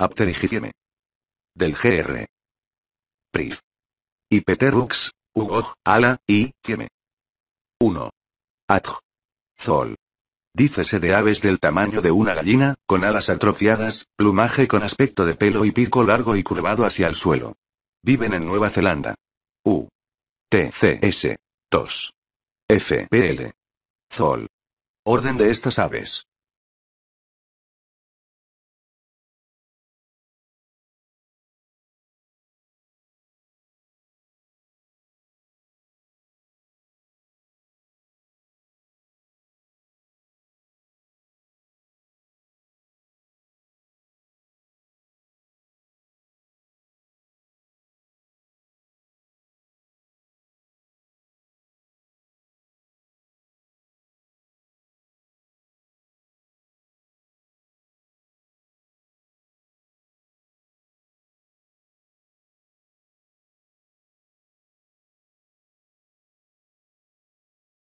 Abterigigeme. Del GR. PRIF. Y Peter Rux, Ala, y, Tieme. 1. Atj. Zol. Dícese de aves del tamaño de una gallina, con alas atrofiadas, plumaje con aspecto de pelo y pico largo y curvado hacia el suelo. Viven en Nueva Zelanda. U. TCS. 2. L. Zol. Orden de estas aves.